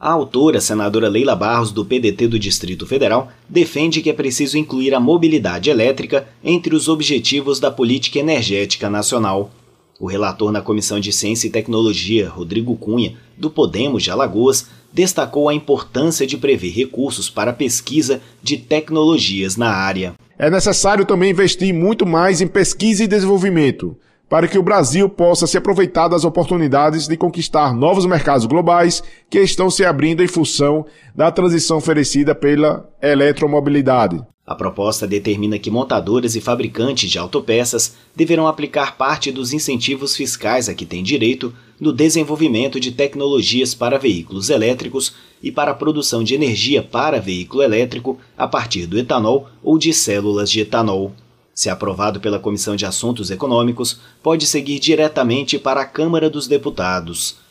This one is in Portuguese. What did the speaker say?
A autora, senadora Leila Barros, do PDT do Distrito Federal, defende que é preciso incluir a mobilidade elétrica entre os objetivos da política energética nacional. O relator na Comissão de Ciência e Tecnologia, Rodrigo Cunha, do Podemos de Alagoas, destacou a importância de prever recursos para a pesquisa de tecnologias na área. É necessário também investir muito mais em pesquisa e desenvolvimento para que o Brasil possa se aproveitar das oportunidades de conquistar novos mercados globais que estão se abrindo em função da transição oferecida pela eletromobilidade. A proposta determina que montadoras e fabricantes de autopeças deverão aplicar parte dos incentivos fiscais a que têm direito no desenvolvimento de tecnologias para veículos elétricos e para a produção de energia para veículo elétrico a partir do etanol ou de células de etanol. Se aprovado pela Comissão de Assuntos Econômicos, pode seguir diretamente para a Câmara dos Deputados.